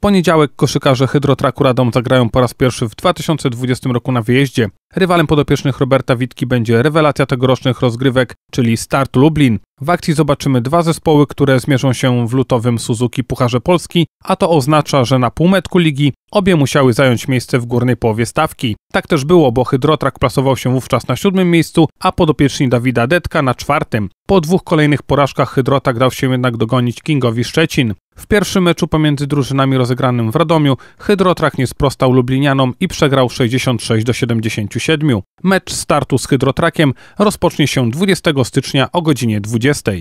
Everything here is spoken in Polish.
poniedziałek koszykarze Hydrotraku Radom zagrają po raz pierwszy w 2020 roku na wyjeździe. Rywalem podopiecznych Roberta Witki będzie rewelacja tegorocznych rozgrywek, czyli Start Lublin. W akcji zobaczymy dwa zespoły, które zmierzą się w lutowym Suzuki Pucharze Polski, a to oznacza, że na półmetku ligi obie musiały zająć miejsce w górnej połowie stawki. Tak też było, bo Hydrotrak plasował się wówczas na siódmym miejscu, a podopieczni Dawida Detka na czwartym. Po dwóch kolejnych porażkach Hydrotak dał się jednak dogonić Kingowi Szczecin. W pierwszym meczu pomiędzy drużynami rozegranym w Radomiu Hydrotrach nie sprostał Lublinianom i przegrał 66 do 77. Mecz startu z Hydrotrakiem rozpocznie się 20 stycznia o godzinie 20.